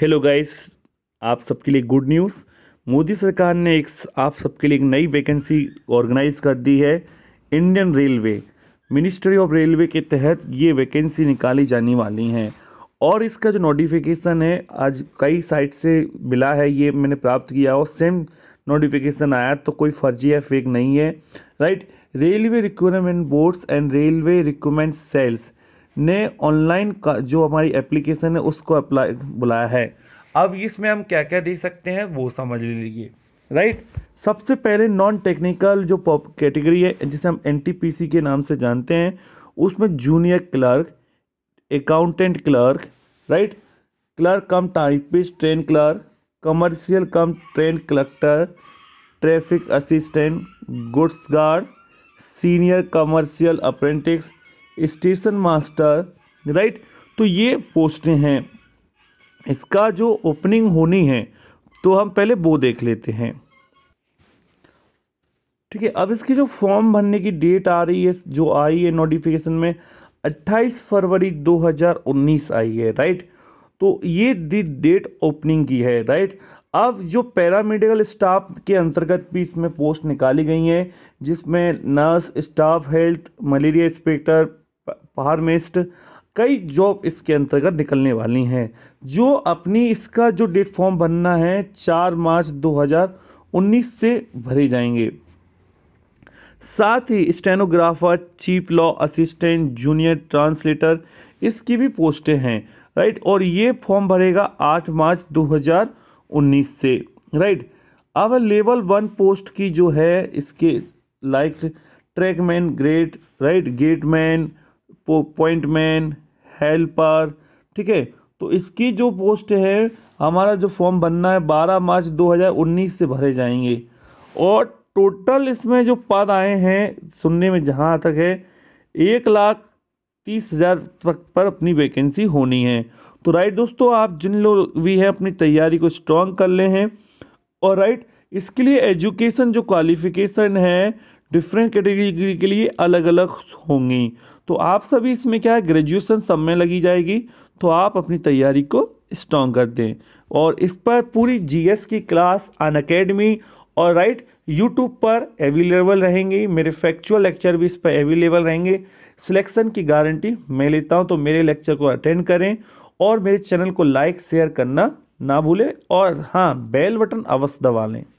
hello guys आप सबके लिए गुड न्यूज़ मोदी सरकार ने एक आप सबके लिए एक नई वैकेंसी ऑर्गेनाइज कर दी है Indian railway ministry of railway के तहत ये वैकेंसी निकाली जाने वाली हैं और इसका जो नोटिफिकेशन है आज कई साइट से मिला है ये मैंने प्राप्त किया और सेम नोटिफिकेशन आया तो कोई फर्जी या फेक नहीं है right railway requirement boards and railway requirement cells ने ऑनलाइन का जो हमारी एप्लीकेशन है उसको अप्लाई बुलाया है अब इसमें हम क्या क्या दे सकते हैं वो समझ लीजिए राइट सबसे पहले नॉन टेक्निकल जो कैटेगरी है जिसे हम एन के नाम से जानते हैं उसमें junior clerk accountant clerk right clerk cum typist train clerk commercial cum train collector traffic assistant goods guard senior commercial apprentice station master right तो ये पोस्टें हैं इसका जो ओपनिंग होनी है तो हम पहले वो देख लेते हैं ठीक है अब इसकी जो फॉर्म भरने की डेट आ रही है जो आई है नोटिफिकेशन में 28 फरवरी 2019 आई है राइट तो ये दी डेट ओपनिंग की है राइट अब जो पैरामेडिकल स्टाफ के अंतर्गत भी इसमें पोस्ट निकाली गई हैं जिसमें nurse staff health malaria inspector pharmacist कई जॉब इसके अंतर्गत निकलने वाली हैं जो अपनी इसका जो डेट फॉर्म भरना है चार मार्च 2019 से भरे जाएंगे साथ ही stenographer chief law assistant junior translator इसकी भी पोस्टें हैं राइट और ये फॉर्म भरेगा आठ मार्च 2019 से राइट अब लेवल वन पोस्ट की जो है इसके like trackman great right gateman man helper ठीक है तो इसकी जो पोस्ट है हमारा जो फॉर्म बनना है 12 मार्च 2019 से भरे जाएंगे और टोटल इसमें जो पद आए हैं सुनने में जहाँ तक है एक लाख तीस हज़ार तक पर अपनी वैकेंसी होनी है तो राइट दोस्तों आप जिन लोग भी हैं अपनी तैयारी को स्ट्रॉन्ग कर ले हैं और राइट इसके लिए एजुकेशन जो क्वालिफिकेशन है डिफरेंट कैटेगरी के लिए अलग अलग होंगी तो आप सभी इसमें क्या है ग्रेजुएशन सब में लगी जाएगी तो आप अपनी तैयारी को स्ट्रॉन्ग कर दें और इस पर पूरी जीएस की क्लास अन अकेडमी और राइट यूट्यूब पर अवेलेबल रहेंगी मेरे फैक्चुअल लेक्चर भी इस पर अवेलेबल रहेंगे सिलेक्शन की गारंटी मैं लेता हूं तो मेरे लेक्चर को अटेंड करें और मेरे चैनल को लाइक शेयर करना ना भूलें और हाँ बेल बटन अवश्य दबा लें